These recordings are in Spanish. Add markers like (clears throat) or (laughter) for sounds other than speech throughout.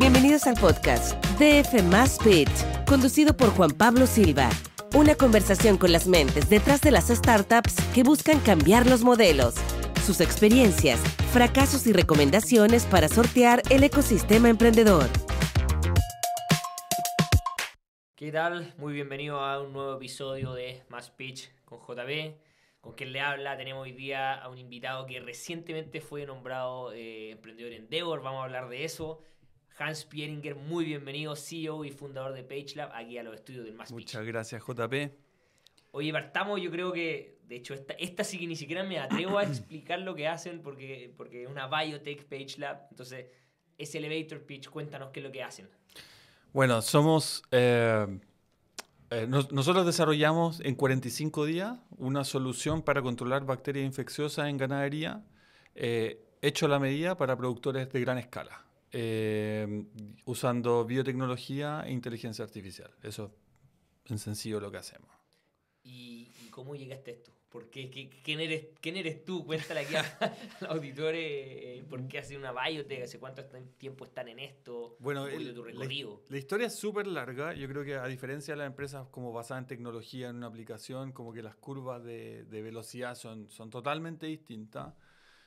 Bienvenidos al podcast DF Más Pitch, conducido por Juan Pablo Silva. Una conversación con las mentes detrás de las startups que buscan cambiar los modelos, sus experiencias, fracasos y recomendaciones para sortear el ecosistema emprendedor. ¿Qué tal? Muy bienvenido a un nuevo episodio de Más Pitch con JB. Con quien le habla, tenemos hoy día a un invitado que recientemente fue nombrado eh, emprendedor en Devor. Vamos a hablar de eso Hans Pieringer, muy bienvenido, CEO y fundador de PageLab, aquí a los estudios del Más Muchas gracias, JP. Oye, partamos, yo creo que, de hecho, esta, sí que ni siquiera me atrevo a explicar lo que hacen porque, porque es una biotech PageLab. Entonces, es elevator pitch, cuéntanos qué es lo que hacen. Bueno, somos... Eh, eh, nosotros desarrollamos en 45 días una solución para controlar bacterias infecciosas en ganadería, eh, hecho a la medida para productores de gran escala. Eh, usando biotecnología e inteligencia artificial. Eso es en sencillo lo que hacemos. ¿Y, cómo llegaste tú? esto? Porque, quién, eres, ¿Quién eres tú? (laughs) Cuéntale aquí a los auditores eh, por qué hace una biotech, hace cuánto tiempo están en esto, bueno, La, historia es súper larga. Yo creo que a diferencia de las empresas como basadas en tecnología, en una aplicación, como que las curvas de, de velocidad son, son totalmente distintas.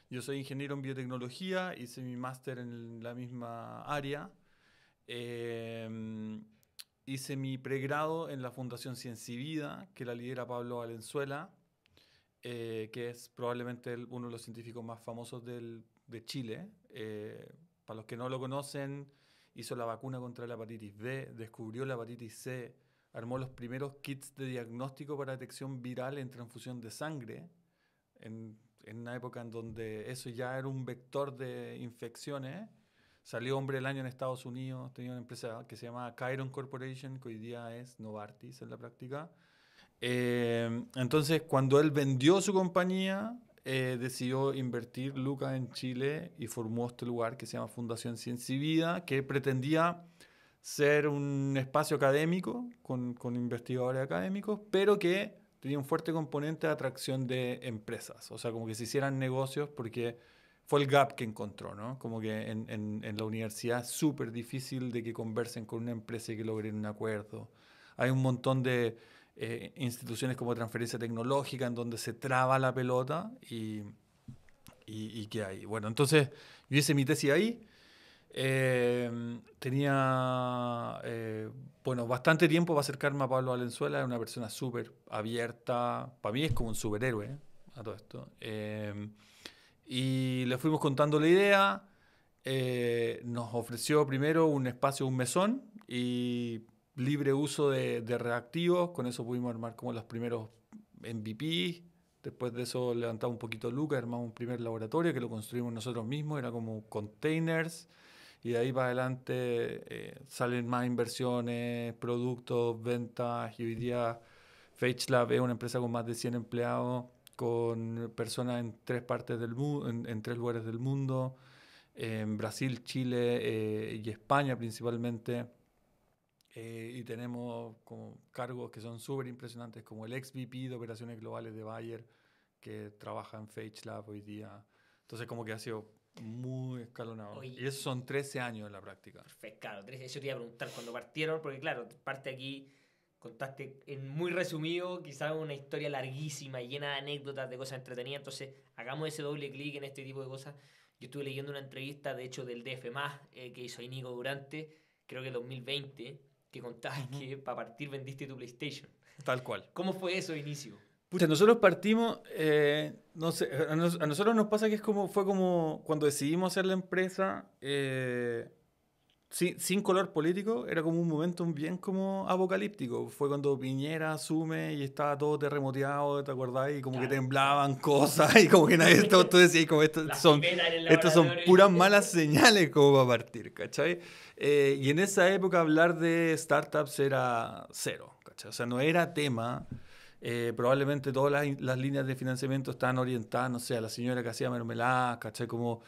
Yo soy ingeniero en biotecnología, hice mi máster en la misma área. Em, hice mi pregrado en la Fundación Ciencia Vida, que la lidera Pablo Valenzuela, eh, que es probablemente uno de los científicos más famosos del, de Chile. Eh, para los que no lo conocen, hizo la vacuna contra la hepatitis B, descubrió la hepatitis C, armó los primeros kits de diagnóstico para detección viral en transfusión de sangre. En en una época en donde eso ya era un vector de infecciones. Salió hombre del año en Estados Unidos, tenía una empresa que se llamaba Chiron Corporation, que hoy día es Novartis en la práctica. Eh, entonces, cuando él vendió su compañía, eh, decidió invertir Lucas en Chile y formó este lugar que se llama Fundación Ciencia y Vida, que pretendía ser un espacio académico con, con investigadores académicos, pero que tenía un fuerte componente de atracción de empresas, o sea, como que se hicieran negocios porque fue el gap que encontró, ¿no? Como que en, la universidad es súper difícil de que conversen con una empresa y que logren un acuerdo. Hay un montón de eh, instituciones como transferencia tecnológica en donde se traba la pelota y, y, y que hay. Bueno, entonces yo hice mi tesis ahí Em, tenía, eh, bueno, bastante tiempo para acercarme a Pablo Valenzuela, era una persona súper abierta, para mí es como un superhéroe eh, a todo esto. Em, y le fuimos contando la idea, eh, nos ofreció primero un espacio, un mesón y libre uso de, reactivos, con eso pudimos armar como los primeros MVP Después de eso levantamos un poquito Lucas, armamos un primer laboratorio que lo construimos nosotros mismos, era como containers, y de ahí para adelante eh, salen más inversiones, productos, ventas y hoy día FageLab es una empresa con más de 100 empleados, con personas en tres partes del mundo, en, tres lugares del mundo, en Brasil, Chile eh, y España principalmente. Eh, y tenemos como cargos que son súper impresionantes, como el ex VP de Operaciones Globales de Bayer, que trabaja en FageLab hoy día. Entonces, como que ha sido muy escalonado. y esos son 13 años en la práctica. Perfecto, claro, 13, eso te iba a preguntar cuando partieron, porque claro, parte aquí, contaste en muy resumido, quizás una historia larguísima, llena de anécdotas, de cosas entretenidas, entonces hagamos ese doble clic en este tipo de cosas. Yo estuve leyendo una entrevista, de hecho, del DF, eh, que hizo Inigo Durante, creo que 2020, que contaba que para partir vendiste tu PlayStation. Tal cual. ¿Cómo fue eso inicio? nosotros partimos, eh, no sé, a, nosotros nos pasa que es como, fue como cuando decidimos hacer la empresa eh, sin, sin, color político, era como un momento bien como apocalíptico. Fue cuando Piñera asume y estaba todo terremoteado, ¿te acordás? Y como que temblaban cosas (laughs) y como que nadie estaba, tú decías, como estos son, estos son puras (laughs) malas señales como va a partir, ¿cachai? Eh, y en esa época hablar de startups era cero, ¿cachai? O sea, no era tema. Eh, probablemente todas las, líneas de financiamiento están orientadas, no sé, a la señora que hacía mermelada, ¿cachai? Como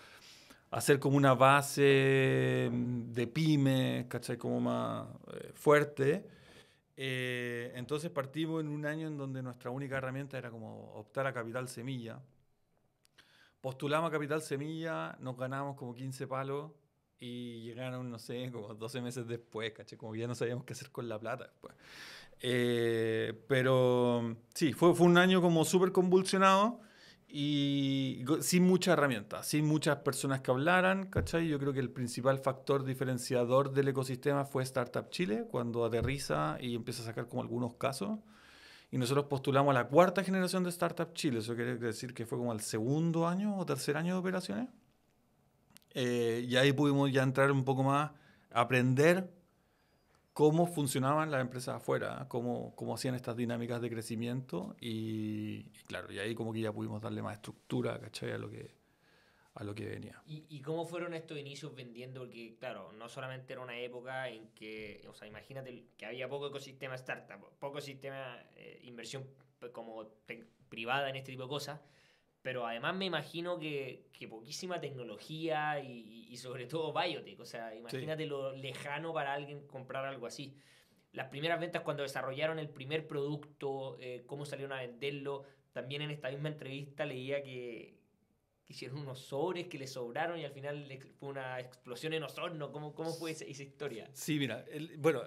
hacer como una base mm, de pyme, ¿cachai? Como más eh, fuerte. Eh, entonces partimos en un año en donde nuestra única herramienta era como optar a Capital Semilla. Postulamos a Capital Semilla, nos ganamos como 15 palos y llegaron, no sé, como 12 meses después, caché, como ya no sabíamos qué hacer con la plata después. Eh, pero sí, fue, fue un año como súper convulsionado y sin muchas herramientas, sin muchas personas que hablaran, ¿cachai? Yo creo que el principal factor diferenciador del ecosistema fue Startup Chile, cuando aterriza y empieza a sacar como algunos casos. Y nosotros postulamos a la cuarta generación de Startup Chile, eso quiere decir que fue como el segundo año o tercer año de operaciones. Eh, y ahí pudimos ya entrar un poco más, aprender cómo funcionaban las empresas afuera, ¿ah? cómo, cómo hacían estas dinámicas de crecimiento y, claro, y ahí como que ya pudimos darle más estructura, A lo que, a lo que venía. ¿Y, cómo fueron estos inicios vendiendo? Porque, claro, no solamente era una época en que, o sea, imagínate que había poco ecosistema startup, poco sistema de eh, inversión como privada en este tipo de cosas, pero además me imagino que, poquísima tecnología y, sobre todo biotech. O sea, imagínate lo lejano para alguien comprar algo así. Las primeras ventas cuando desarrollaron el primer producto, eh, cómo salieron a venderlo. También en esta misma entrevista leía que, hicieron unos sobres que le sobraron y al final fue una explosión en Osorno. ¿Cómo, cómo fue esa, historia? Sí, mira, bueno,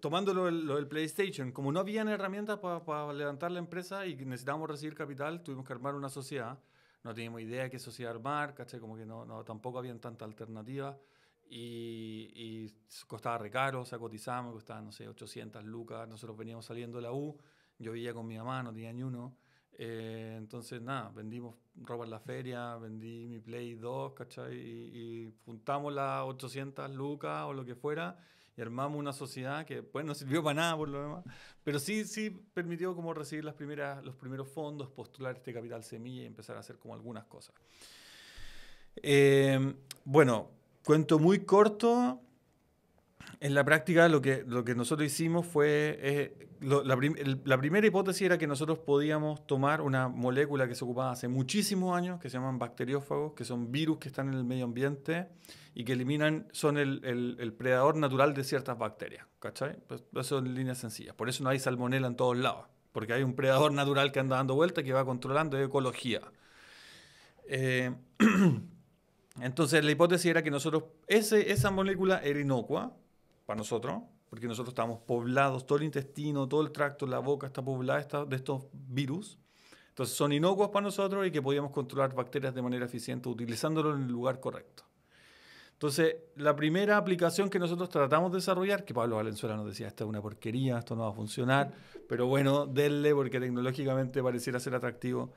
tomando lo, del PlayStation, como no habían herramientas para levantar la empresa y necesitábamos recibir capital, tuvimos que armar una sociedad. No teníamos idea de qué sociedad armar, ¿caché? Como que no, no tampoco habían tanta alternativa y, costaba recaro, o sea, costaba, no sé, 800 lucas. Nosotros veníamos saliendo de la U, yo vivía con mi mamá, no tenía ni uno. Eh, entonces, nada, vendimos ropa en la feria, vendí mi Play 2, ¿cachai? Y, juntamos las 800 lucas o lo que fuera y armamos una sociedad que, pues, no sirvió para nada por lo demás, pero sí, sí permitió como recibir las primeras, los primeros fondos, postular este capital semilla y empezar a hacer como algunas cosas. Eh, bueno, cuento muy corto, en la práctica lo que, lo que nosotros hicimos fue, eh, la, primera hipótesis era que nosotros podíamos tomar una molécula que se ocupaba hace muchísimos años, que se llaman bacteriófagos, que son virus que están en el medio ambiente y que eliminan, son el, predador natural de ciertas bacterias, ¿cachai? eso pues, pues en líneas sencillas. Por eso no hay salmonela en todos lados, porque hay un predador natural que anda dando vuelta que va controlando ecología. Eh, (clears throat) entonces la hipótesis era que nosotros, esa molécula era inocua, para nosotros, porque nosotros estamos poblados, todo el intestino, todo el tracto, la boca está poblada de estos virus. Entonces son inocuos para nosotros y que podíamos controlar bacterias de manera eficiente utilizándolo en el lugar correcto. Entonces, la primera aplicación que nosotros tratamos de desarrollar, que Pablo Valenzuela nos decía, esta es una porquería, esto no va a funcionar, pero bueno, denle porque tecnológicamente pareciera ser atractivo.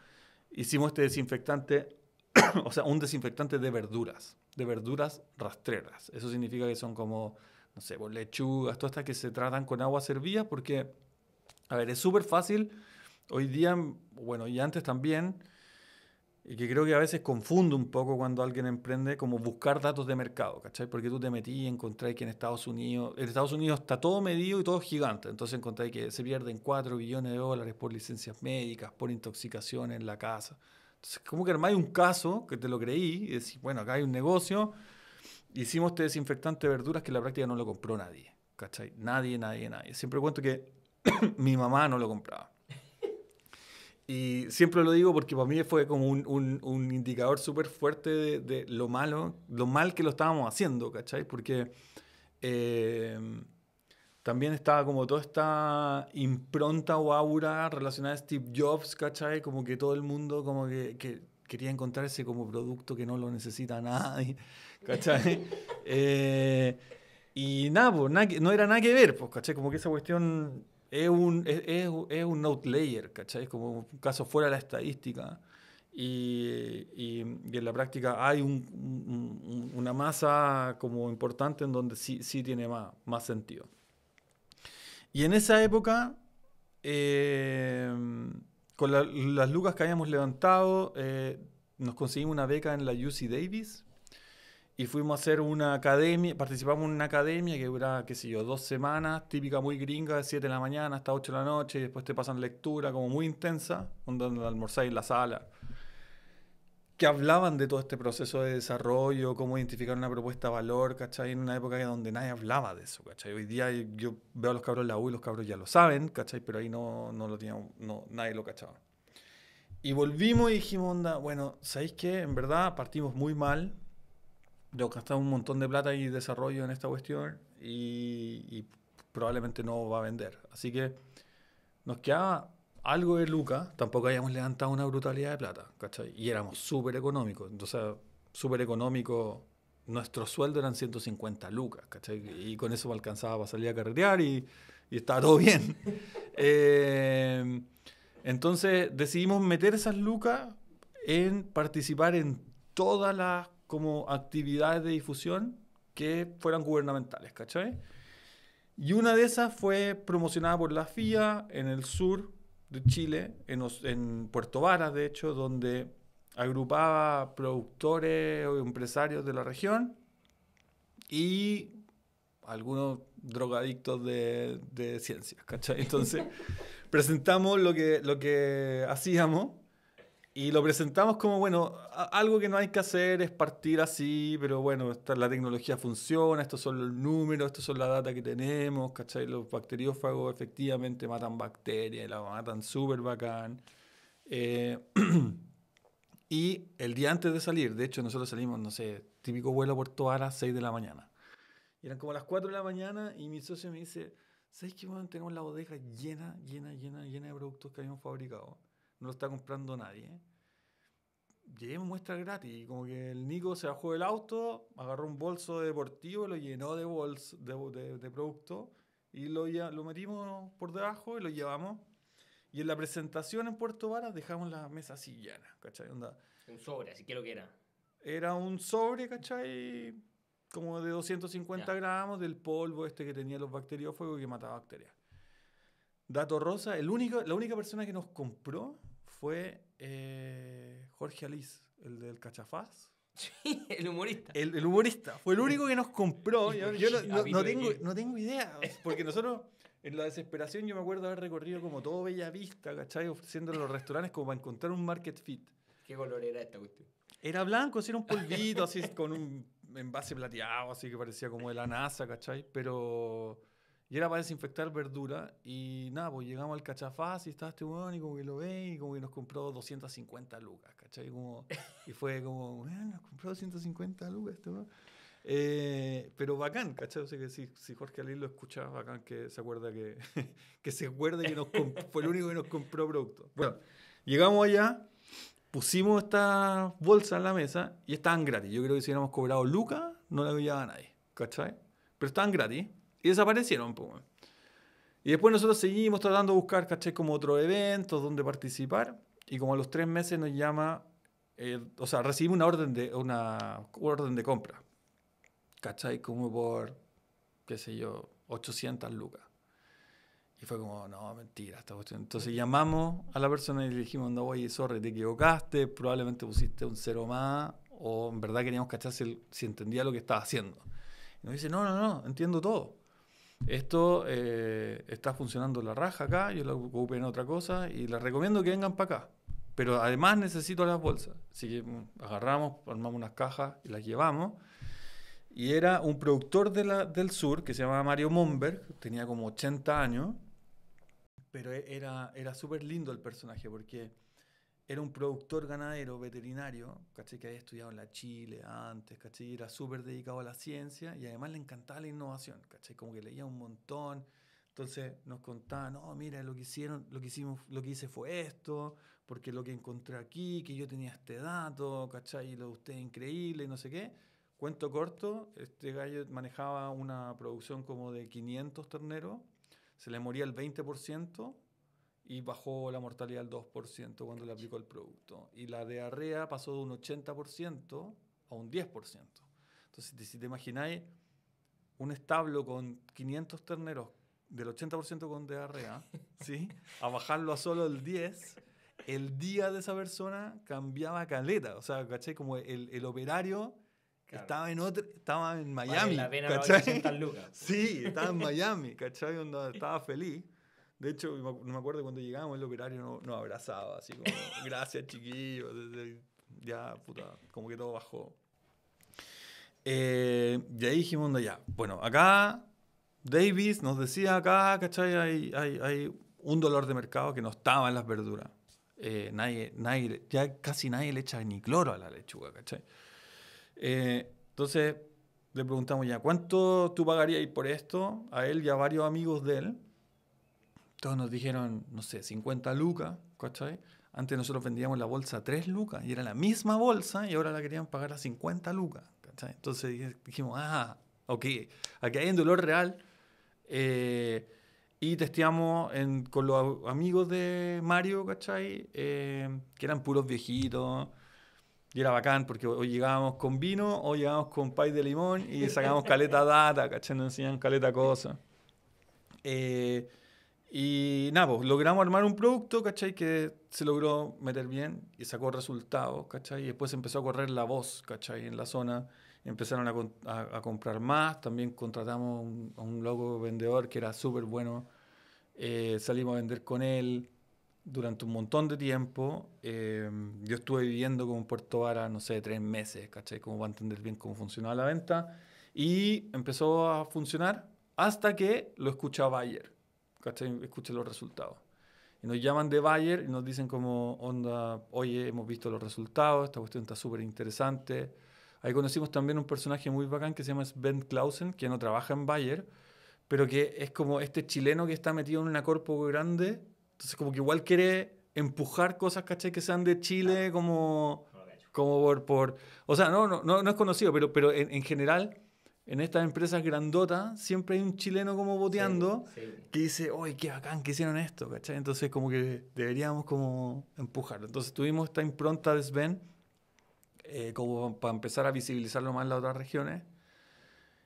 Hicimos este desinfectante, (coughs) o sea, un desinfectante de verduras, de verduras rastreras. Eso significa que son como no sé, por pues, lechugas, todas estas que se tratan con agua servida, porque, a ver, es súper fácil hoy día, bueno, y antes también, y que creo que a veces confundo un poco cuando alguien emprende, como buscar datos de mercado, ¿cachai? Porque tú te metí y encontráis que en Estados Unidos, en Estados Unidos está todo medido y todo gigante, entonces encontráis que se pierden 4 billones de dólares por licencias médicas, por intoxicación en la casa. Entonces, como que armáis un caso que te lo creí y decís, bueno, acá hay un negocio hicimos este desinfectante de verduras que en la práctica no lo compró nadie. ¿Cachai? Nadie, nadie, nadie. Siempre cuento que (coughs) mi mamá no lo compraba. Y siempre lo digo porque para mí fue como un, indicador súper fuerte de, lo malo, lo mal que lo estábamos haciendo, ¿cachai? Porque eh, también estaba como toda esta impronta o aura relacionada a Steve Jobs, ¿cachai? Como que todo el mundo como que, quería encontrarse como producto que no lo necesita nadie. ¿Cachai? Eh, y nada, no era nada que ver, pues, ¿cachai? Como que esa cuestión es un, es, es, outlayer, Es como un caso fuera de la estadística. Y, en la práctica hay una masa como importante en donde sí, sí tiene más, más sentido. Y en esa época, eh, con las lucas que habíamos levantado, eh, nos conseguimos una beca en la UC Davis y fuimos a hacer una academia, participamos en una academia que dura, qué sé yo, dos semanas, típica muy gringa, de 7 de la mañana hasta 8 de la noche, y después te pasan lectura como muy intensa, donde almorzáis en la sala, que hablaban de todo este proceso de desarrollo, cómo identificar una propuesta de valor, ¿cachai? En una época donde nadie hablaba de eso, ¿cachai? Hoy día yo veo a los cabros en la U y los cabros ya lo saben, ¿cachai? Pero ahí no, no lo teníamos, no, nadie lo cachaba. Y volvimos y dijimos, bueno, ¿sabéis qué? En verdad partimos muy mal, yo gastado un montón de plata y desarrollo en esta cuestión y, probablemente no va a vender. Así que nos queda algo de lucas, tampoco habíamos levantado una brutalidad de plata, ¿cachai? Y éramos súper económicos, entonces súper económico. Nuestro sueldo eran 150 lucas, ¿cachai? Y con eso me alcanzaba para salir a carretear y, y estaba todo bien. (laughs) Eh, entonces decidimos meter esas lucas en participar en todas las como actividades de difusión que fueran gubernamentales, ¿cachai? Y una de esas fue promocionada por la FIA en el sur de Chile, en, Puerto Varas, de hecho, donde agrupaba productores o empresarios de la región y algunos drogadictos de, ciencias, ¿cachai? Entonces, (laughs) presentamos lo que, lo que hacíamos y lo presentamos como, bueno, algo que no hay que hacer es partir así, pero bueno, la tecnología funciona, estos son los números, estos son la data que tenemos, ¿cachai? Los bacteriófagos efectivamente matan bacterias, la matan súper bacán. Eh, (clears throat) y el día antes de salir, de hecho nosotros salimos, no sé, típico vuelo a Puerto Ara, 6 de la mañana. eran como las 4 de la mañana y mi socio me dice, ¿sabes qué, bueno, tenemos la bodega llena, llena, llena, llena de productos que habíamos fabricado? no lo está comprando nadie. Llevemos muestras gratis. como que el Nico se bajó del auto, agarró un bolso deportivo, lo llenó de, bols, de, producto y lo, lo metimos por debajo y lo llevamos. Y en la presentación en Puerto Varas dejamos la mesa así llena ¿cachai? Onda. Un sobre, así que lo que era. Era un sobre, ¿cachai? Como de 250 gramos del polvo este que tenía los bacteriófagos que mataba bacterias. Dato Rosa, el único, la única persona que nos compró fue eh, Jorge Alice, el del Cachafaz. (laughs) Sí, el humorista. El, humorista. Fue el único que nos compró. (laughs) yo, no, (laughs) tengo, no tengo idea. Porque nosotros, en la desesperación, yo me acuerdo haber recorrido como todo Bella Vista, ¿cachai? Ofreciendo en los restaurantes como para encontrar un market fit. ¿Qué color era esta cuestión? Era blanco, era un polvito, así con un envase plateado, así que parecía como de la NASA, ¿cachai? Pero y era para desinfectar verdura. Y nada, pues llegamos al cachafaz y estaba este weón y como que lo ve y como que nos compró 250 lucas, ¿cachai? Como, y fue como, "Ah, nos compró 250 lucas este eh, pero bacán, ¿cachai? O sea que si, si Jorge Alí lo escuchaba, bacán que se acuerda que, (laughs) que se acuerde que nos (laughs) fue el único que nos compró producto. Bueno, llegamos allá, pusimos esta bolsa en la mesa y estaban gratis. Yo creo que si hubiéramos cobrado lucas, no la a nadie, ¿cachai? Pero estaban gratis. Y desaparecieron, pues. Y después nosotros seguimos tratando de buscar, caché, como otros eventos donde participar. Y como a los tres meses nos llama, eh, o sea, recibimos una orden de, una orden de compra. ¿Cachai? Como por, qué sé yo, 800 lucas. Y fue como, no, mentira, Entonces llamamos a la persona y le dijimos, no, oye, sorry, te equivocaste, probablemente pusiste un cero más, o en verdad queríamos cachar si, si entendía lo que estaba haciendo. Y nos dice, no, no, no, entiendo todo esto eh, está funcionando la raja acá, yo la ocupé en otra cosa y les recomiendo que vengan para acá. Pero además necesito las bolsas. Así que mm, agarramos, armamos unas cajas y las llevamos. Y era un productor de la, del sur que se llamaba Mario Momberg, tenía como 80 años, pero e, era, era súper lindo el personaje porque era un productor ganadero, veterinario, ¿cachai? que había estudiado en la Chile antes, ¿cachai? era súper dedicado a la ciencia y además le encantaba la innovación, ¿cachai? como que leía un montón. Entonces nos contaba, no, mira, lo que hicieron, lo que hicimos, lo que hice fue esto, porque lo que encontré aquí, que yo tenía este dato, ¿cachai? Y lo de usted es increíble, no sé qué. Cuento corto, este gallo manejaba una producción como de 500 terneros, se le moría el 20%, y bajó la mortalidad al 2% cuando le aplicó el producto. Y la diarrea pasó de un 80% a un 10%. Entonces, si te imagináis un establo con 500 terneros del 80% con diarrea, (laughs) ¿sí? a bajarlo a solo el 10%, el día de esa persona cambiaba caleta. O sea, ¿cachai? Como el, el operario Estaba en otro, estaba en Miami. la pena (laughs) Sí, estaba en (laughs) Miami, ¿cachai? estaba feliz. De hecho, no me acuerdo cuando llegamos, el operario nos abrazaba, así como, (laughs) gracias chiquillo. ya, puta, como que todo bajó. y eh, ahí dijimos, ya, bueno, acá Davis nos decía, acá, ¿cachai? Hay, un dolor de mercado que no estaba en las verduras. Eh, ya casi nadie le echa ni cloro a la lechuga, ¿cachai? Eh, entonces le preguntamos ya, ¿cuánto tú pagarías por esto? A él y a varios amigos de él todos nos dijeron, no sé, 50 lucas, ¿cachai? Antes nosotros vendíamos la bolsa a 3 lucas y era la misma bolsa y ahora la querían pagar a 50 lucas, ¿cachai? Entonces dijimos, ah, ok, aquí hay un dolor real. Eh, y testeamos con los amigos de Mario, ¿cachai? Eh, que eran puros viejitos. Y era bacán porque hoy llegábamos con vino o llegábamos con pay de limón y sacábamos caleta data, ¿cachai? Nos enseñan caleta cosa. Eh, y nada, pues, logramos armar un producto, ¿cachai? Que se logró meter bien y sacó resultados, ¿cachai? Y después empezó a correr la voz, ¿cachai? En la zona empezaron a, comprar más, también contratamos a un loco vendedor que era súper bueno, eh, salimos a vender con él durante un montón de tiempo. Em, yo estuve viviendo como Puerto Vara, no sé, tres meses, ¿cachai? Como para entender bien cómo funcionaba la venta. Y empezó a funcionar hasta que lo escuchaba ayer. ¿cachai? Escuche los resultados. Y nos llaman de Bayer y nos dicen como, onda, oye, hemos visto los resultados, esta cuestión está súper interesante. Ahí conocimos también un personaje muy bacán que se llama Ben Clausen, que no trabaja en Bayer, pero que es como este chileno que está metido en una corpo grande. Entonces como que igual quiere empujar cosas, ¿cachai? Que sean de Chile, como, como por, por... O sea, no, no, no, no es conocido, pero, pero en, en general en estas empresas grandotas siempre hay un chileno como boteando que dice, ¡ay, qué bacán que hicieron esto! ¿cachai? Entonces como que deberíamos como empujarlo. Entonces tuvimos esta impronta de Sven eh, como para empezar a visibilizarlo más en las otras regiones.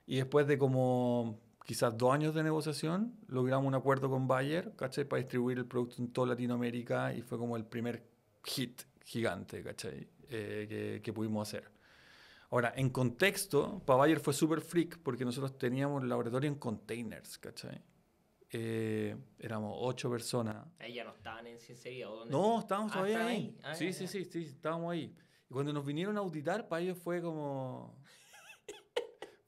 Y después de como quizás dos años de negociación, logramos un acuerdo con Bayer, ¿cachai? Para distribuir el producto en toda Latinoamérica y fue como el primer hit gigante, ¿cachai? Eh, que pudimos hacer. Ahora, en contexto, Bayer fue súper freak porque nosotros teníamos el laboratorio en containers, ¿cachai? Eh, éramos ocho personas. ¿Ya no estaban en sinceridad? ¿o dónde no, estábamos ah, todavía ahí. Ah, sí, sí, sí, sí, estábamos ahí. Y cuando nos vinieron a auditar, para ellos fue como...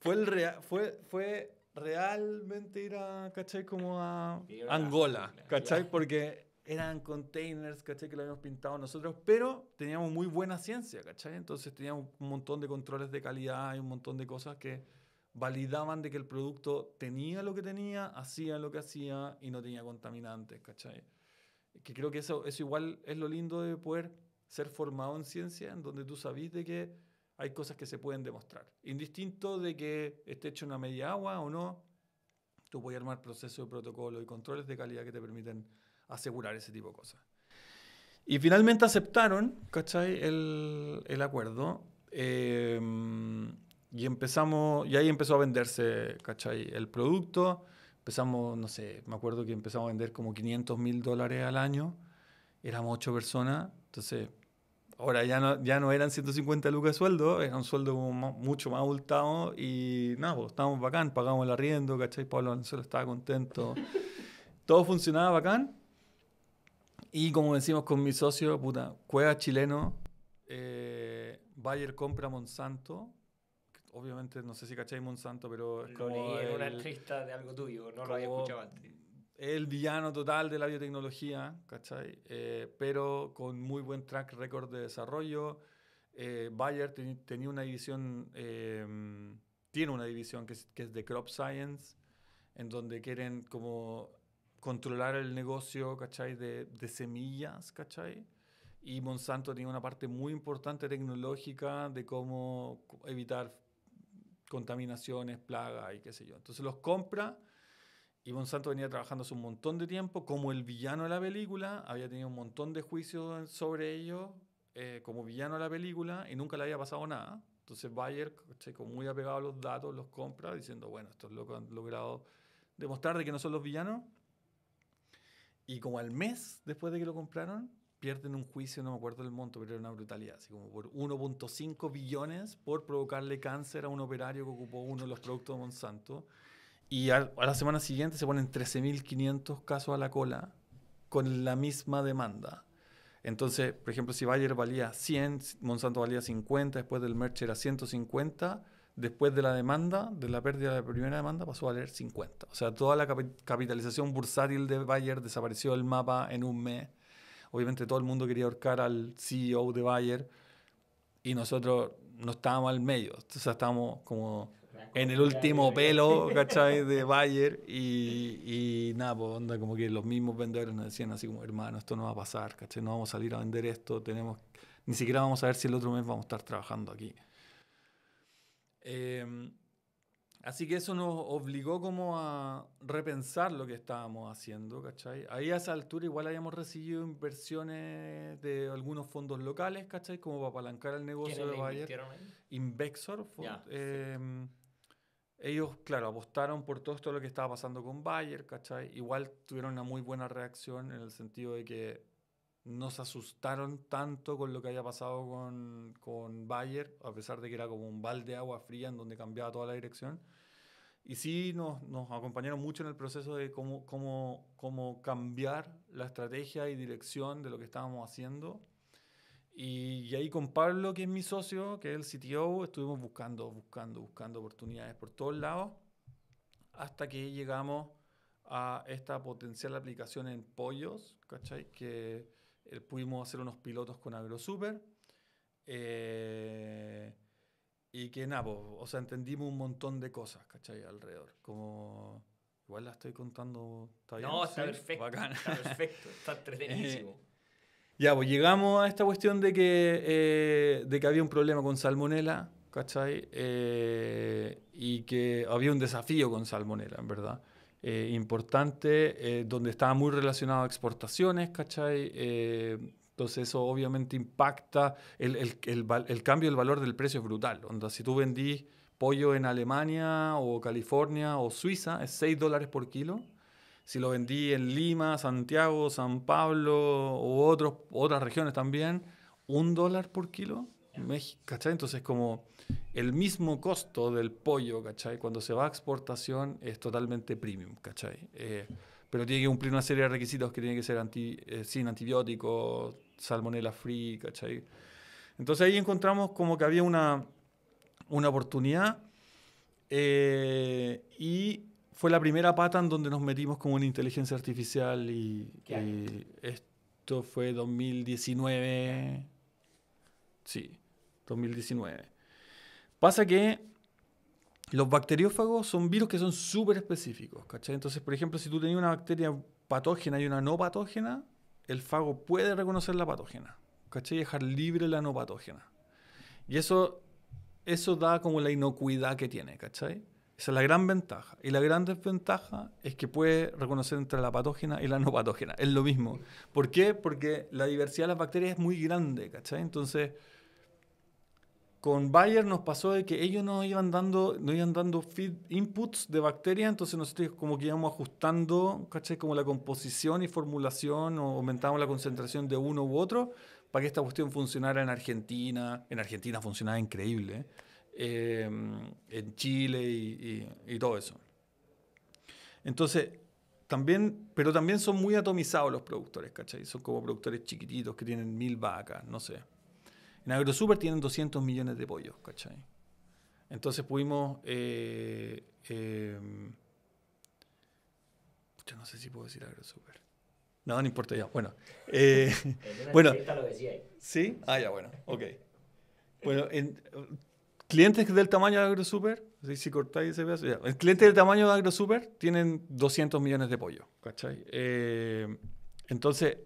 fue, el fue, fue realmente ir a, ¿cachai? Como a Angola, ¿cachai? Porque eran containers, ¿cachai? Que lo habíamos pintado nosotros, pero teníamos muy buena ciencia, ¿cachai? Entonces teníamos un montón de controles de calidad y un montón de cosas que validaban de que el producto tenía lo que tenía, hacía lo que hacía y no tenía contaminantes, ¿cachai? Que creo que eso, eso igual es lo lindo de poder ser formado en ciencia, en donde tú sabes de que hay cosas que se pueden demostrar. Indistinto de que esté hecho una media agua o no, tú puedes armar procesos de protocolo y controles de calidad que te permiten asegurar ese tipo de cosas. Y finalmente aceptaron, ¿cachai? El, el acuerdo. Em, y empezamos, y ahí empezó a venderse, ¿cachai? El producto. Empezamos, no sé, me acuerdo que empezamos a vender como 500 mil dólares al año. Éramos ocho personas. Entonces, ahora ya no, ya no eran 150 lucas de sueldo, era un sueldo mucho más abultado. Y nada, pues, estábamos bacán, pagamos el arriendo, ¿cachai? Pablo solo estaba contento. (laughs) Todo funcionaba bacán y como decimos con mi socio, puta, Cueva Chileno, eh, Bayer compra Monsanto. Obviamente, no sé si cacháis Monsanto, pero es como. leí una artista de algo tuyo, no lo había escuchado antes. El villano total de la biotecnología, ¿cacháis? Eh, pero con muy buen track record de desarrollo. Eh, Bayer tenía una división, em, tiene una división que es de Crop Science, en donde quieren como controlar el negocio, ¿cachai? De, semillas, ¿cachai? Y Monsanto tenía una parte muy importante tecnológica de cómo evitar contaminaciones, plagas y qué sé yo. Entonces los compra y Monsanto venía trabajando hace un montón de tiempo como el villano de la película, había tenido un montón de juicios sobre ello eh, como villano de la película y nunca le había pasado nada. Entonces Bayer, como muy apegado a los datos, los compra diciendo, bueno, estos locos han logrado demostrar de que no son los villanos y como al mes después de que lo compraron, pierden un juicio, no me acuerdo del monto, pero era una brutalidad, así como por 1.5 billones por provocarle cáncer a un operario que ocupó uno de los productos de Monsanto. Y a, la semana siguiente se ponen 13.500 casos a la cola con la misma demanda. Entonces, por ejemplo, si Bayer valía 100, Monsanto valía 50, después del merch era 150 después de la demanda, de la pérdida de la primera demanda, pasó a valer 50. O sea, toda la capitalización bursátil de Bayer desapareció del mapa en un mes. Obviamente todo el mundo quería ahorcar al CEO de Bayer y nosotros no estábamos al medio. O sea, estábamos como en el último pelo, ¿cachai? De Bayer y, nada, pues onda, como que los mismos vendedores nos decían así como, hermano, esto no va a pasar, ¿cachai? No vamos a salir a vender esto, tenemos... Ni siquiera vamos a ver si el otro mes vamos a estar trabajando aquí. Em, así que eso nos obligó como a repensar lo que estábamos haciendo, ¿cachai? Ahí a esa altura igual habíamos recibido inversiones de algunos fondos locales, ¿cachai? Como para apalancar el negocio de Bayer. Invexor. Em, ellos, claro, apostaron por todo esto lo que estaba pasando con Bayer, ¿cachai? Igual tuvieron una muy buena reacción en el sentido de que nos asustaron tanto con lo que había pasado con, con Bayer, a pesar de que era como un balde de agua fría en donde cambiaba toda la dirección. Y sí nos, nos acompañaron mucho en el proceso de cómo, cómo, cómo cambiar la estrategia y dirección de lo que estábamos haciendo. Y, ahí con Pablo, que es mi socio, que es el CTO, estuvimos buscando, buscando, buscando oportunidades por todos lados, hasta que llegamos a esta potencial aplicación en pollos, ¿cachai? Que, eh, pudimos hacer unos pilotos con AgroSuper. Eh, y que nada, pues, o sea, entendimos un montón de cosas, ¿cachai? Alrededor. Como. Igual la estoy contando. ¿Está bien? No, está perfecto. Está perfecto. Está (laughs) entretenidísimo. ya, pues llegamos a esta cuestión de que, eh, de que había un problema con salmonela, ¿cachai? y que había un desafío con salmonela, en verdad. Eh, importante, eh, donde estaba muy relacionado a exportaciones, ¿cachai? Eh, entonces eso obviamente impacta, el, el, el, cambio del valor del precio es brutal. Onda, si tú vendís pollo en Alemania o California o Suiza, es 6 dólares por kilo. Si lo vendí en Lima, Santiago, San Pablo u otros, otras regiones también, un dólar por kilo. Entonces, como el mismo costo del pollo, ¿cachai? Cuando se va a exportación es totalmente premium, ¿cachai? Eh, pero tiene que cumplir una serie de requisitos que tiene que ser eh, sin antibióticos, salmonella free, Entonces ahí encontramos como que había una, una oportunidad eh, y fue la primera pata en donde nos metimos como en inteligencia artificial y esto fue 2019. Sí. 2019. Pasa que los bacteriófagos son virus que son súper específicos, ¿cachai? Entonces, por ejemplo, si tú tenías una bacteria patógena y una no patógena, el fago puede reconocer la patógena, ¿cachai? Y dejar libre la no patógena. Y eso, eso da como la inocuidad que tiene, ¿cachai? Esa es la gran ventaja. Y la gran desventaja es que puede reconocer entre la patógena y la no patógena. Es lo mismo. ¿Por qué? Porque la diversidad de las bacterias es muy grande, ¿cachai? Entonces con Bayer nos pasó de que ellos no iban dando, no iban dando feed inputs de bacteria, entonces nosotros como que íbamos ajustando, ¿cachai? Como la composición y formulación, o aumentábamos la concentración de uno u otro, para que esta cuestión funcionara en Argentina. En Argentina funcionaba increíble, ¿eh? em, en Chile y, todo eso. Entonces, también, pero también son muy atomizados los productores, ¿cachai? Son como productores chiquititos que tienen mil vacas, no sé. En AgroSuper tienen 200 millones de pollos, ¿cachai? Entonces pudimos... Eh, em, no sé si puedo decir AgroSuper. No, no importa ya. Bueno. (laughs) Eh, bueno. ¿Sí? Ah, ya, bueno. Ok. Bueno, en, clientes del tamaño de AgroSuper, si, cortáis ese pedazo, ya. clientes del tamaño de AgroSuper tienen 200 millones de pollos, ¿cachai? Eh, entonces,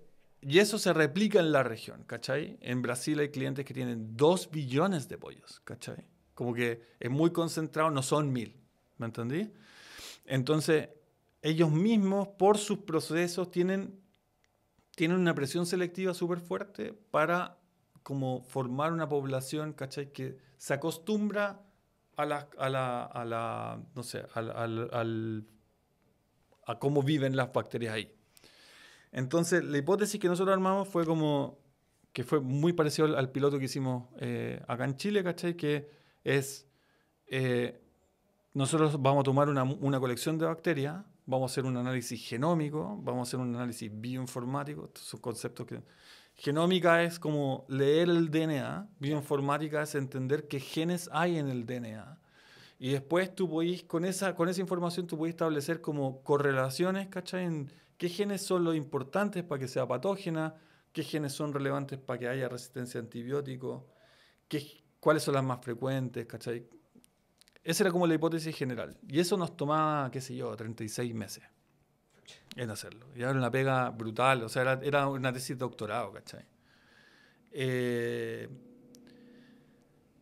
y eso se replica en la región, ¿cachai? En Brasil hay clientes que tienen 2 billones de pollos, ¿cachai? Como que es muy concentrado, no son mil, ¿me entendí? Entonces, ellos mismos, por sus procesos, tienen, tienen una presión selectiva súper fuerte para como formar una población, ¿cachai? Que se acostumbra a la, a la, a la no sé, al, a cómo viven las bacterias ahí, entonces, la hipótesis que nosotros armamos fue como que fue muy parecido al, piloto que hicimos eh, acá en Chile, ¿cachai? Que es, eh, nosotros vamos a tomar una, colección de bacterias, vamos a hacer un análisis genómico, vamos a hacer un análisis bioinformático, estos son conceptos que... Genómica es como leer el DNA, bioinformática es entender qué genes hay en el DNA. Y después tú podís, con esa, con esa información tú podís establecer como correlaciones, ¿cachai? En, qué genes son los importantes para que sea patógena, qué genes son relevantes para que haya resistencia a antibióticos, cuáles son las más frecuentes, Esa era como la hipótesis general. Y eso nos tomaba, qué sé yo, 36 meses en hacerlo. Y era una pega brutal, o sea, era, una tesis de doctorado, ¿cachai? Eh,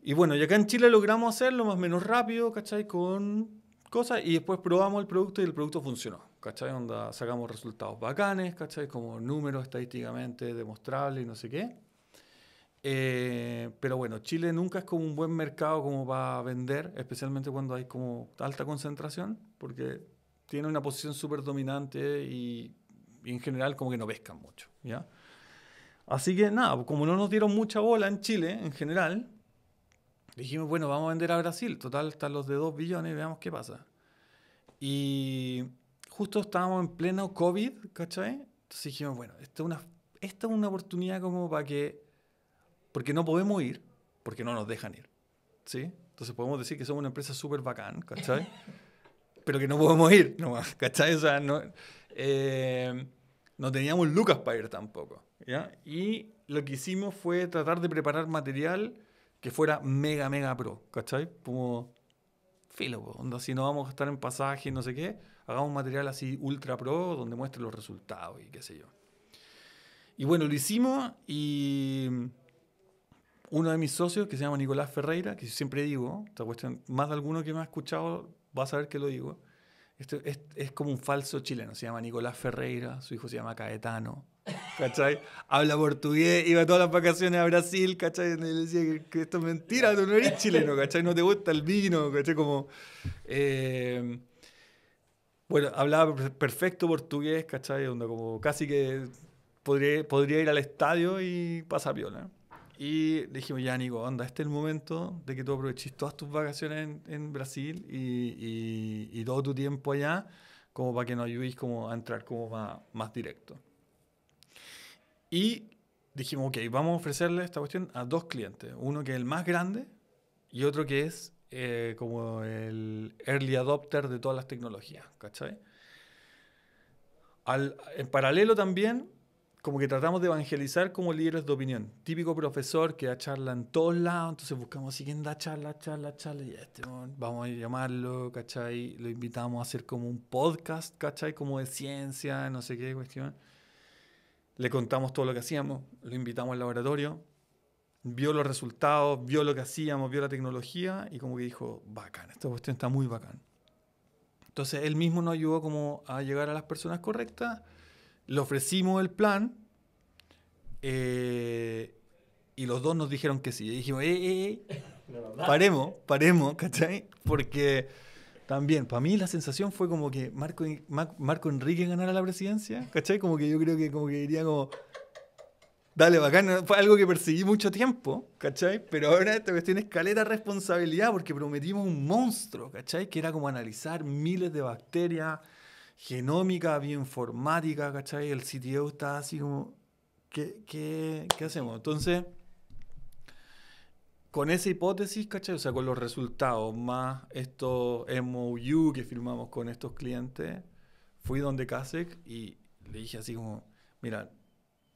y bueno, y acá en Chile logramos hacerlo más o menos rápido, ¿cachai? Con cosas y después probamos el producto y el producto funcionó. ¿cachai? Onda, sacamos resultados bacanes, ¿cachai? Como números estadísticamente demostrables y no sé qué. Eh, pero bueno, Chile nunca es como un buen mercado como para vender, especialmente cuando hay como alta concentración, porque tiene una posición súper dominante y, en general como que no pescan mucho, ¿ya? Así que nada, pues como no nos dieron mucha bola en Chile en general, dijimos, bueno, vamos a vender a Brasil, total están los de 2 billones, veamos qué pasa. Y justo estábamos en pleno COVID, ¿cachai? Entonces dijimos, bueno, esta es una, esta es una oportunidad como para que, porque no podemos ir, porque no nos dejan ir, ¿sí? Entonces podemos decir que somos una empresa súper bacán, ¿cachai? (laughs) Pero que no podemos ir nomás, ¿cachai? O sea, no, eh, no teníamos lucas para ir tampoco, ¿ya? Y lo que hicimos fue tratar de preparar material que fuera mega, mega pro, ¿cachai? Como, filo, onda, si no vamos a estar en pasaje, no sé qué, hagamos un material así ultra pro donde muestre los resultados y qué sé yo. Y bueno, lo hicimos y uno de mis socios, que se llama Nicolás Ferreira, que siempre digo, esta cuestión, más de alguno que me ha escuchado va a saber que lo digo, este, es, es como un falso chileno, se llama Nicolás Ferreira, su hijo se llama Caetano, ¿cachai? Habla portugués, iba todas las vacaciones a Brasil, ¿cachai? le decía que, esto es mentira, tú no eres chileno, ¿cachai? No te gusta el vino, ¿cachai? Como... Eh, bueno, hablaba perfecto portugués, ¿cachai? Onda como casi que podría, podría ir al estadio y pasar viola. Y dijimos, ya Nico, anda, este es el momento de que tú aproveches todas tus vacaciones en, Brasil y, todo tu tiempo allá, como para que nos ayudéis como a entrar como más, más directo. Y dijimos, ok, vamos a ofrecerle esta cuestión a dos clientes, uno que es el más grande y otro que es eh, como el early adopter de todas las tecnologías, ¿cachai? Al, en paralelo también, como que tratamos de evangelizar como líderes de opinión. Típico profesor que da charla en todos lados, entonces buscamos si quién da charla, charla, charla, y este, vamos a llamarlo, ¿cachai? Lo invitamos a hacer como un podcast, ¿cachai? Como de ciencia, no sé qué cuestión. Le contamos todo lo que hacíamos, lo invitamos al laboratorio, vio los resultados, vio lo que hacíamos, vio la tecnología y como que dijo, bacán, esta cuestión está muy bacán. Entonces él mismo nos ayudó como a llegar a las personas correctas, le ofrecimos el plan eh, y los dos nos dijeron que sí. Y dijimos, eh, eh, eh paremos, paremos, ¿cachai? Porque también, para mí la sensación fue como que Marco, Marco Enrique ganara la presidencia, ¿cachai? Como que yo creo que como que diría como Dale, bacán, fue algo que perseguí mucho tiempo, ¿cachai? Pero ahora esta cuestión es caleta responsabilidad porque prometimos un monstruo, ¿cachai? Que era como analizar miles de bacterias, genómica, bioinformática, ¿cachai? El CTO está así como, ¿qué, qué hacemos? Entonces, con esa hipótesis, ¿cachai? O sea, con los resultados más estos MOU que firmamos con estos clientes, fui donde Kasek y le dije así como, mira,